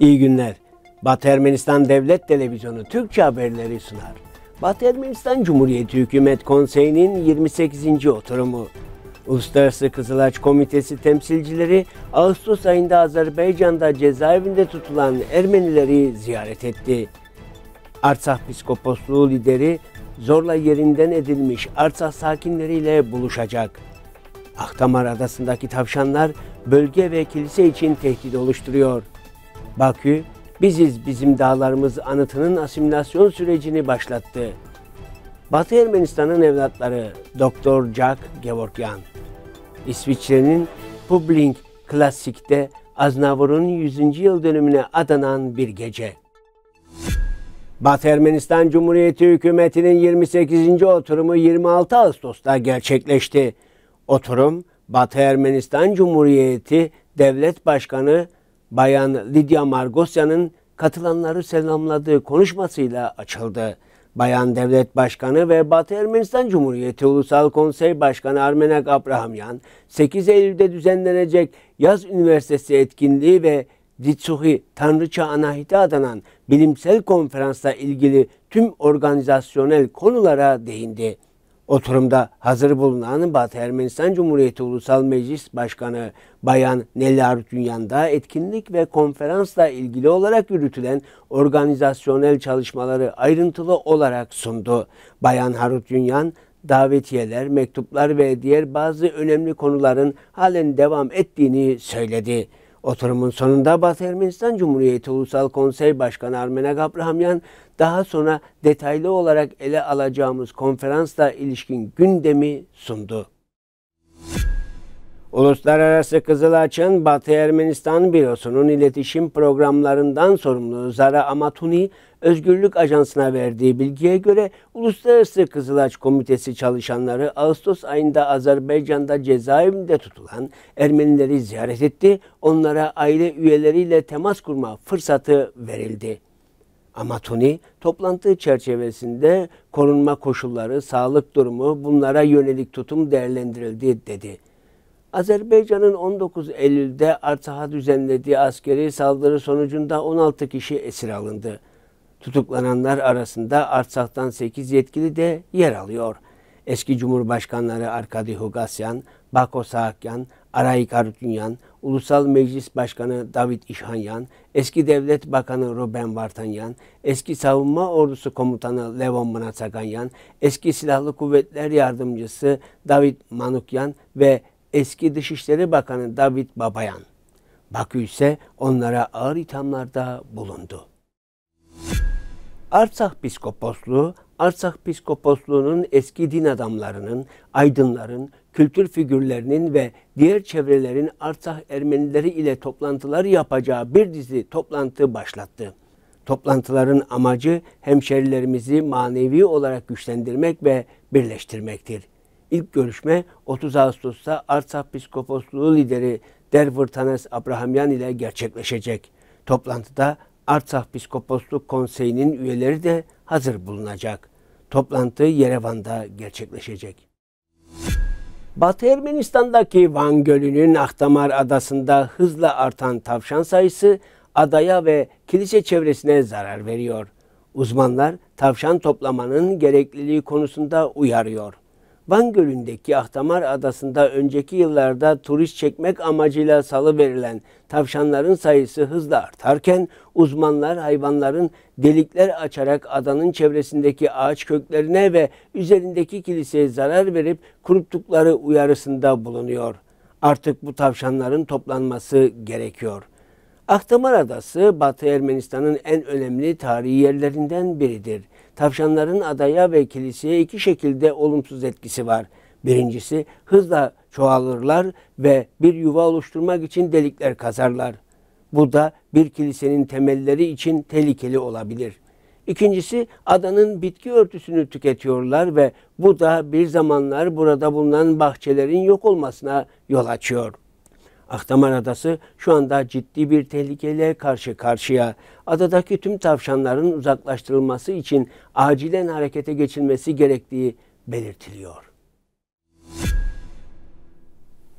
İyi günler. Batı Ermenistan Devlet Televizyonu Türkçe haberleri sunar. Batı Ermenistan Cumhuriyeti Hükümet Konseyi'nin 28. oturumu. Uluslararası Kızılaç Komitesi temsilcileri Ağustos ayında Azerbaycan'da cezaevinde tutulan Ermenileri ziyaret etti. Artsah Piskoposluğu lideri zorla yerinden edilmiş Artsah sakinleriyle buluşacak. Ahtamar Adası'ndaki tavşanlar bölge ve kilise için tehdit oluşturuyor. Bakü, biziz bizim dağlarımız anıtının asimilasyon sürecini başlattı. Batı Ermenistan'ın evlatları Doktor Jack Gevorkyan, İsviçre'nin Publink Klasik'te Aznavur'un 100. yıl dönümüne adanan bir gece. Batı Ermenistan Cumhuriyeti hükümetinin 28. oturumu 26 Ağustos'ta gerçekleşti. Oturum Batı Ermenistan Cumhuriyeti Devlet Başkanı Bayan Lydia Margosyan'ın katılanları selamladığı konuşmasıyla açıldı. Bayan Devlet Başkanı ve Batı Ermenistan Cumhuriyeti Ulusal Konsey Başkanı Armenak Abrahamyan, 8 Eylül'de düzenlenecek Yaz Üniversitesi etkinliği ve Ditsuhi Tanrıça Anahit'e adanan bilimsel konferansa ilgili tüm organizasyonel konulara değindi. Oturumda hazır bulunan Batı Ermenistan Cumhuriyeti Ulusal Meclis Başkanı Bayan Nelar Dünyan'da etkinlik ve konferansla ilgili olarak yürütülen organizasyonel çalışmaları ayrıntılı olarak sundu. Bayan Harut Dünyan, davetiyeler, mektuplar ve diğer bazı önemli konuların halen devam ettiğini söyledi. Oturumun sonunda Batı Ermenistan Cumhuriyeti Ulusal Konsey Başkanı Armena Gabrahamyan daha sonra detaylı olarak ele alacağımız konferansla ilişkin gündemi sundu. Uluslararası Kızılaç'ın Batı Ermenistan Bürosu'nun iletişim programlarından sorumlu Zara Amatuni, Özgürlük Ajansı'na verdiği bilgiye göre Uluslararası Kızılaç Komitesi çalışanları Ağustos ayında Azerbaycan'da cezaevinde tutulan Ermenileri ziyaret etti, onlara aile üyeleriyle temas kurma fırsatı verildi. Amatuni, toplantı çerçevesinde korunma koşulları, sağlık durumu, bunlara yönelik tutum değerlendirildi dedi. Azerbaycan'ın 19 Eylül'de Artah'a düzenlediği askeri saldırı sonucunda 16 kişi esir alındı. Tutuklananlar arasında Artsak'tan 8 yetkili de yer alıyor. Eski Cumhurbaşkanları Arkady Hugasyan, Bako Saakyan, Aray Karutunyan, Ulusal Meclis Başkanı David İşhanyan, eski Devlet Bakanı Ruben Vartanyan, eski Savunma Ordusu Komutanı Levon Manasaganyan, eski Silahlı Kuvvetler Yardımcısı David Manukyan ve eski Dışişleri Bakanı David Babayan. Bakü ise onlara ağır ithamlarda bulundu. Artsakh Piskoposluğu, Artsakh Piskoposluğu'nun eski din adamlarının, aydınların, kültür figürlerinin ve diğer çevrelerin Artsakh Ermenileri ile toplantılar yapacağı bir dizi toplantı başlattı. Toplantıların amacı hemşerilerimizi manevi olarak güçlendirmek ve birleştirmektir. İlk görüşme 30 Ağustos'ta Artsakh Piskoposluğu lideri Dervur Tanes Abrahamyan ile gerçekleşecek. Toplantıda Artsakh Piskoposluk Konseyi'nin üyeleri de hazır bulunacak. Toplantı Yerevan'da gerçekleşecek. Batı Ermenistan'daki Van Gölü'nün Ahtamar Adası'nda hızla artan tavşan sayısı adaya ve kilise çevresine zarar veriyor. Uzmanlar tavşan toplamanın gerekliliği konusunda uyarıyor. Van Gölü'ndeki Ahtamar Adası'nda önceki yıllarda turist çekmek amacıyla salı verilen tavşanların sayısı hızla artarken uzmanlar hayvanların delikler açarak adanın çevresindeki ağaç köklerine ve üzerindeki kiliseye zarar verip kuruttukları uyarısında bulunuyor. Artık bu tavşanların toplanması gerekiyor.'' Ahtamar Adası, Batı Ermenistan'ın en önemli tarihi yerlerinden biridir. Tavşanların adaya ve kiliseye iki şekilde olumsuz etkisi var. Birincisi, hızla çoğalırlar ve bir yuva oluşturmak için delikler kazarlar. Bu da bir kilisenin temelleri için tehlikeli olabilir. İkincisi adanın bitki örtüsünü tüketiyorlar ve bu da bir zamanlar burada bulunan bahçelerin yok olmasına yol açıyor.'' Akdamar Adası şu anda ciddi bir tehlikeyle karşı karşıya. Adadaki tüm tavşanların uzaklaştırılması için acilen harekete geçilmesi gerektiği belirtiliyor.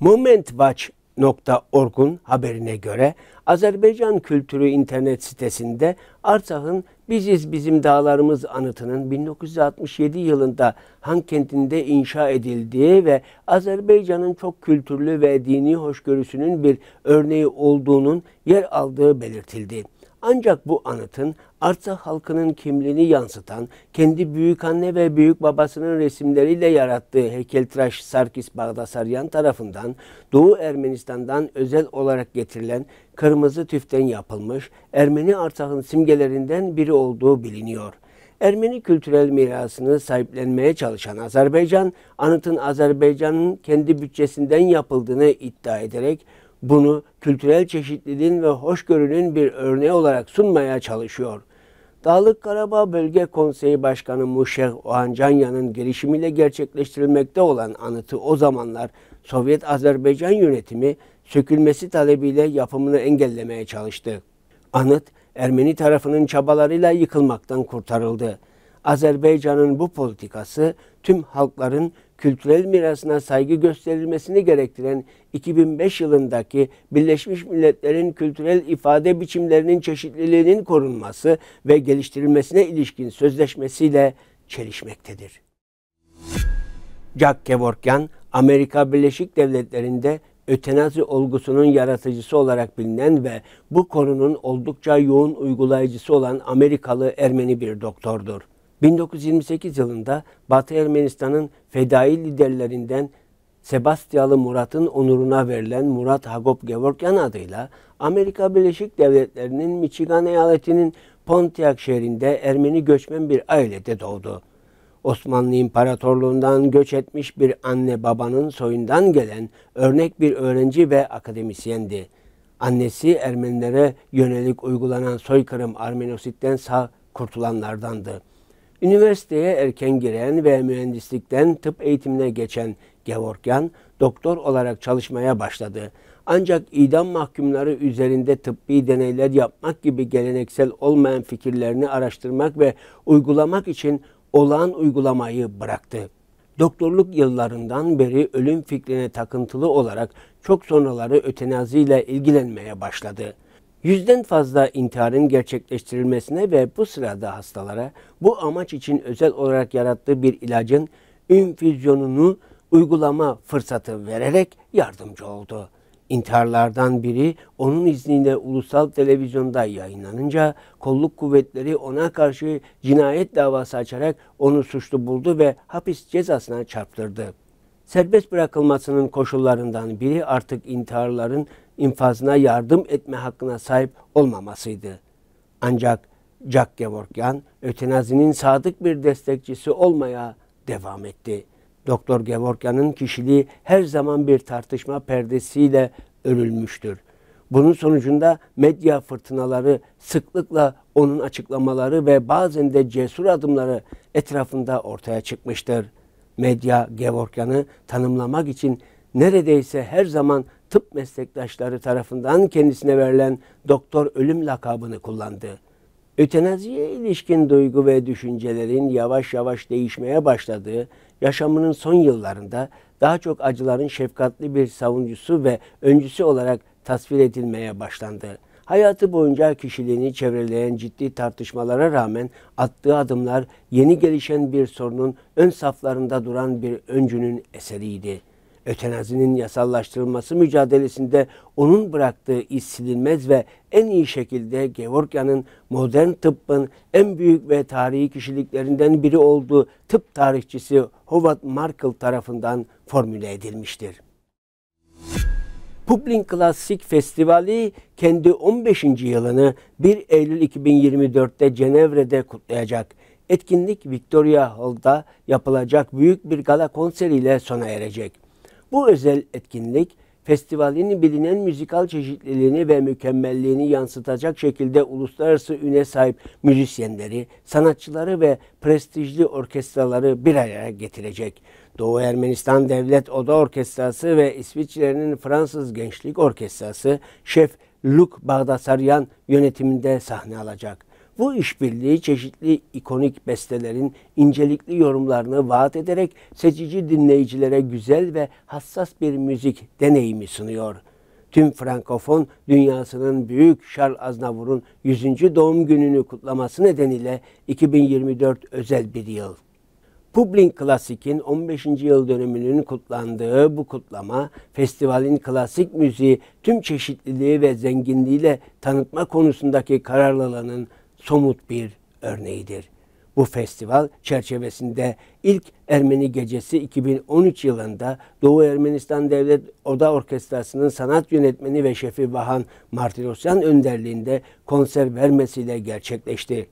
Momentwatch.org'un haberine göre Azerbaycan Kültürü internet sitesinde Artsakh'ın Biziz bizim dağlarımız anıtının 1967 yılında Han kentinde inşa edildiği ve Azerbaycan'ın çok kültürlü ve dini hoşgörüsünün bir örneği olduğunun yer aldığı belirtildi. Ancak bu anıtın Artsakh halkının kimliğini yansıtan, kendi büyük anne ve büyük babasının resimleriyle yarattığı heykeltıraş Sarkis Bağdasaryan tarafından Doğu Ermenistan'dan özel olarak getirilen kırmızı tüften yapılmış Ermeni Artsakh'ın simgelerinden biri olduğu biliniyor. Ermeni kültürel mirasını sahiplenmeye çalışan Azerbaycan, anıtın Azerbaycan'ın kendi bütçesinden yapıldığını iddia ederek bunu kültürel çeşitliliğin ve hoşgörünün bir örneği olarak sunmaya çalışıyor. Dağlık Karabağ Bölge Konseyi Başkanı Muşeh Ohancanya'nın gelişimiyle gerçekleştirilmekte olan anıtı o zamanlar Sovyet Azerbaycan yönetimi sökülmesi talebiyle yapımını engellemeye çalıştı. Anıt Ermeni tarafının çabalarıyla yıkılmaktan kurtarıldı. Azerbaycan'ın bu politikası tüm halkların kültürel mirasına saygı gösterilmesini gerektiren 2005 yılındaki Birleşmiş Milletler'in kültürel ifade biçimlerinin çeşitliliğinin korunması ve geliştirilmesine ilişkin sözleşmesiyle çelişmektedir. Jack Kevorkian, Amerika Birleşik Devletleri'nde ötenazi olgusunun yaratıcısı olarak bilinen ve bu konunun oldukça yoğun uygulayıcısı olan Amerikalı Ermeni bir doktordur. 1928 yılında Batı Ermenistan'ın fedai liderlerinden Sebastyalı Murat'ın onuruna verilen Murat Hagop Gevorkyan adıyla Amerika Birleşik Devletleri'nin Michigan eyaletinin Pontiac şehrinde Ermeni göçmen bir ailede doğdu. Osmanlı İmparatorluğundan göç etmiş bir anne babanın soyundan gelen örnek bir öğrenci ve akademisyendi. Annesi Ermenilere yönelik uygulanan soykırım Armenosit'ten sağ kurtulanlardandı. Üniversiteye erken giren ve mühendislikten tıp eğitimine geçen Gevorkyan doktor olarak çalışmaya başladı. Ancak idam mahkumları üzerinde tıbbi deneyler yapmak gibi geleneksel olmayan fikirlerini araştırmak ve uygulamak için olağan uygulamayı bıraktı. Doktorluk yıllarından beri ölüm fikrine takıntılı olarak çok sonraları ötenaziyle ilgilenmeye başladı. Yüzden fazla intiharın gerçekleştirilmesine ve bu sırada hastalara bu amaç için özel olarak yarattığı bir ilacın infüzyonunu uygulama fırsatı vererek yardımcı oldu. İntiharlardan biri onun izniyle ulusal televizyonda yayınlanınca kolluk kuvvetleri ona karşı cinayet davası açarak onu suçlu buldu ve hapis cezasına çarptırdı. Serbest bırakılmasının koşullarından biri artık intiharların infazına yardım etme hakkına sahip olmamasıydı. Ancak Jack Gevorkyan ötenazinin sadık bir destekçisi olmaya devam etti. Doktor Gevorkyan'ın kişiliği her zaman bir tartışma perdesiyle örülmüştür. Bunun sonucunda medya fırtınaları sıklıkla onun açıklamaları ve bazen de cesur adımları etrafında ortaya çıkmıştır. Medya Gevorkyan'ı tanımlamak için neredeyse her zaman tıp meslektaşları tarafından kendisine verilen doktor ölüm lakabını kullandı. Ötenaziye ilişkin duygu ve düşüncelerin yavaş yavaş değişmeye başladığı, yaşamının son yıllarında daha çok acıların şefkatli bir savuncusu ve öncüsü olarak tasvir edilmeye başlandı. Hayatı boyunca kişiliğini çevreleyen ciddi tartışmalara rağmen attığı adımlar yeni gelişen bir sorunun ön saflarında duran bir öncünün eseriydi ötenazinin yasallaştırılması mücadelesinde onun bıraktığı iz silinmez ve en iyi şekilde Georgia'nın modern tıbbın en büyük ve tarihi kişiliklerinden biri olduğu tıp tarihçisi Howard Markle tarafından formüle edilmiştir. Publin Klasik Festivali kendi 15. yılını 1 Eylül 2024'te Cenevre'de kutlayacak. Etkinlik Victoria Hall'da yapılacak büyük bir gala konseriyle sona erecek. Bu özel etkinlik festivalin bilinen müzikal çeşitliliğini ve mükemmelliğini yansıtacak şekilde uluslararası üne sahip müzisyenleri, sanatçıları ve prestijli orkestraları bir araya getirecek. Doğu Ermenistan Devlet Oda Orkestrası ve İsviçre'nin Fransız Gençlik Orkestrası Şef Luke Bağdasaryan yönetiminde sahne alacak. Bu işbirliği çeşitli ikonik bestelerin incelikli yorumlarını vaat ederek seçici dinleyicilere güzel ve hassas bir müzik deneyimi sunuyor. Tüm Frankofon dünyasının büyük Charles Aznavur'un 100. doğum gününü kutlaması nedeniyle 2024 özel bir yıl. Publin Klasik'in 15. yıl dönümünün kutlandığı bu kutlama, festivalin klasik müziği tüm çeşitliliği ve zenginliğiyle tanıtma konusundaki kararlılığının somut bir örneğidir. Bu festival çerçevesinde ilk Ermeni Gecesi 2013 yılında Doğu Ermenistan Devlet Oda Orkestrası'nın sanat yönetmeni ve şefi Vahan Martirosyan önderliğinde konser vermesiyle gerçekleşti.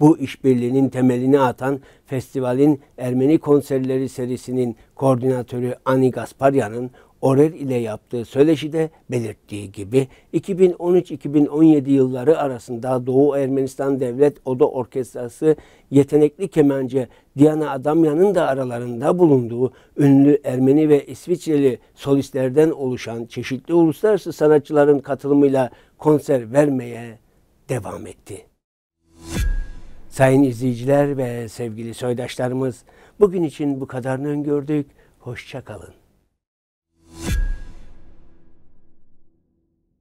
Bu işbirliğinin temelini atan festivalin Ermeni konserleri serisinin koordinatörü Ani Gasparyan'ın Orer ile yaptığı söyleşide belirttiği gibi 2013-2017 yılları arasında Doğu Ermenistan Devlet Oda Orkestrası yetenekli kemancı Diana Adamyan'ın da aralarında bulunduğu ünlü Ermeni ve İsviçreli solistlerden oluşan çeşitli uluslararası sanatçıların katılımıyla konser vermeye devam etti. Sayın izleyiciler ve sevgili soydaşlarımız bugün için bu kadarını öngördük. Hoşçakalın.